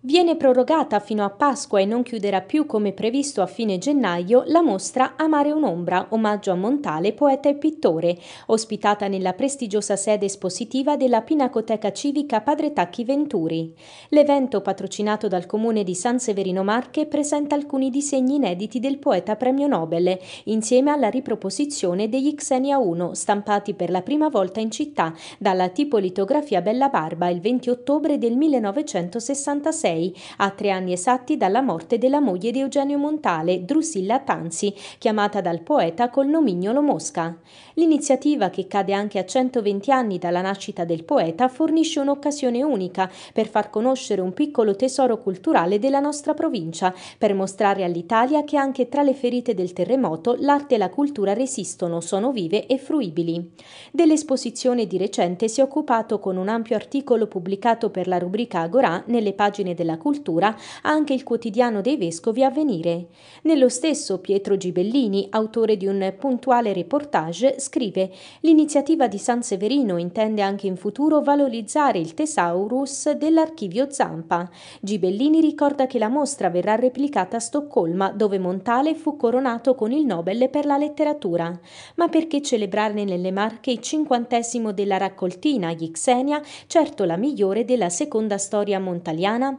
Viene prorogata fino a Pasqua e non chiuderà più come previsto a fine gennaio la mostra Amare un'ombra, omaggio a Montale, poeta e pittore, ospitata nella prestigiosa sede espositiva della Pinacoteca Civica Padre Tacchi Venturi. L'evento, patrocinato dal comune di San Severino Marche, presenta alcuni disegni inediti del poeta premio Nobel, insieme alla riproposizione degli Xenia 1, stampati per la prima volta in città dalla tipolitografia Bella Barba il 20 ottobre del 1966 1986, a tre anni esatti dalla morte della moglie di Eugenio Montale, Drusilla Tanzi, chiamata dal poeta col nomignolo Mosca. L'iniziativa, che cade anche a 120 anni dalla nascita del poeta, fornisce un'occasione unica per far conoscere un piccolo tesoro culturale della nostra provincia, per mostrare all'Italia che anche tra le ferite del terremoto l'arte e la cultura resistono, sono vive e fruibili. Dell'esposizione di recente si è occupato con un ampio articolo pubblicato per la rubrica Agorà nelle pagine della cultura anche il quotidiano dei vescovi Avvenire. Nello stesso Pietro Gibellini, autore di un puntuale reportage, scrive L'iniziativa di San Severino intende anche in futuro valorizzare il tesaurus dell'archivio Zampa. Gibellini ricorda che la mostra verrà replicata a Stoccolma, dove Montale fu coronato con il Nobel per la letteratura. Ma perché celebrarne nelle Marche il cinquantesimo della raccoltina Yixenia, certo la migliore della seconda storia montaliana?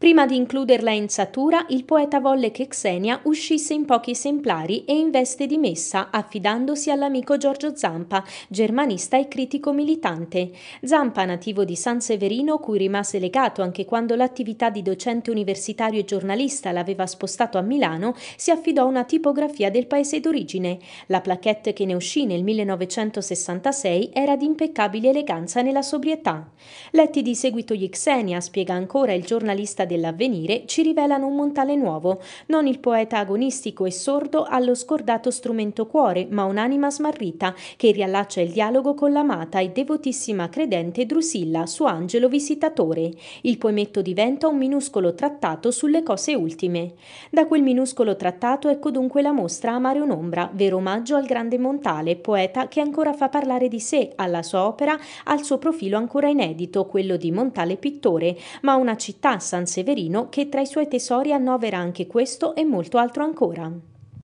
Prima di includerla in Satura, il poeta volle che Xenia uscisse in pochi esemplari e in veste di messa, affidandosi all'amico Giorgio Zampa, germanista e critico militante. Zampa, nativo di San Severino, cui rimase legato anche quando l'attività di docente universitario e giornalista l'aveva spostato a Milano, si affidò a una tipografia del paese d'origine. La plaquette che ne uscì nel 1966 era di impeccabile eleganza nella sobrietà. Letti di seguito gli Xenia, spiega ancora il giornalista dell'avvenire ci rivelano un Montale nuovo, non il poeta agonistico e sordo allo scordato strumento cuore, ma un'anima smarrita che riallaccia il dialogo con l'amata e devotissima credente Drusilla, suo angelo visitatore. Il poemetto diventa un minuscolo trattato sulle cose ultime. Da quel minuscolo trattato ecco dunque la mostra Amare un'ombra, vero omaggio al grande Montale, poeta che ancora fa parlare di sé, alla sua opera, al suo profilo ancora inedito, quello di Montale pittore, ma una città, San Sebastiano, Severino che tra i suoi tesori annovera anche questo e molto altro ancora.